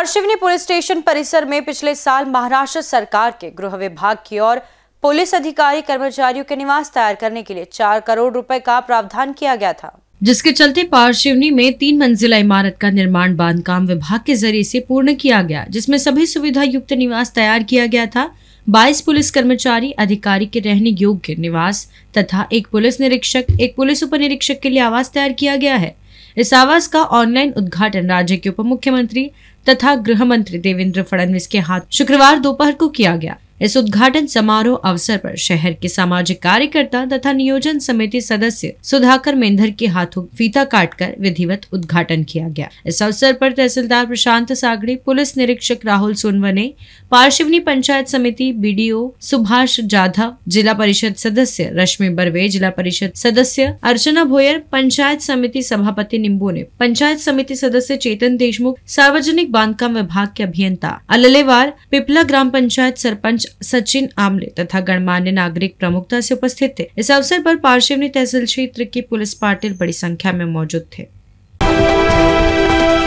आरशिवनी police station परिसर में पिछले साल महाराष्ट्र सरकार के गृह विभाग की और पुलिस अधिकारी कर्मचारियों के निवास तैयार करने के लिए चार करोड़ रुपए का प्रावधान किया गया था जिसके चलते पारशिवनी में तीन मंजिला इमारत का निर्माण बांधकाम विभाग के जरिए से पूर्ण किया गया जिसमें सभी सुविधा युक्त निवास तैयार किया गया था 22 पुलिस कर्मचारी अधिकारी के रहने योग्य निवास तथा एक पुलिस निरीक्षक एक पुलिस उप निरीक्षक के लिए आवास तैयार किया गया है इस आवास का ऑनलाइन उद्घाटन राज्य के उप मुख्यमंत्री तथा गृह मंत्री देवेंद्र फडणवीस के हाथ शुक्रवार दोपहर को किया गया इस उद्घाटन समारोह अवसर पर शहर के सामाजिक कार्यकर्ता तथा नियोजन समिति सदस्य सुधाकर मेंधर के हाथों फीता काटकर विधिवत उद्घाटन किया गया इस अवसर पर तहसीलदार प्रशांत सागड़ी पुलिस निरीक्षक राहुल सोनवने पार्शिवनी पंचायत समिति बी सुभाष जाधव जिला परिषद सदस्य रश्मि बर्वे जिला परिषद सदस्य अर्चना भोयर पंचायत समिति सभापति निम्बू ने पंचायत समिति सदस्य चेतन देशमुख सार्वजनिक बांधकाम विभाग के अभियंता अललेवार पिपला ग्राम पंचायत सरपंच सचिन आमले तथा गणमान्य नागरिक प्रमुखता से उपस्थित थे इस अवसर पर पार्शिवनी तहसील क्षेत्र की पुलिस पाटिल बड़ी संख्या में मौजूद थे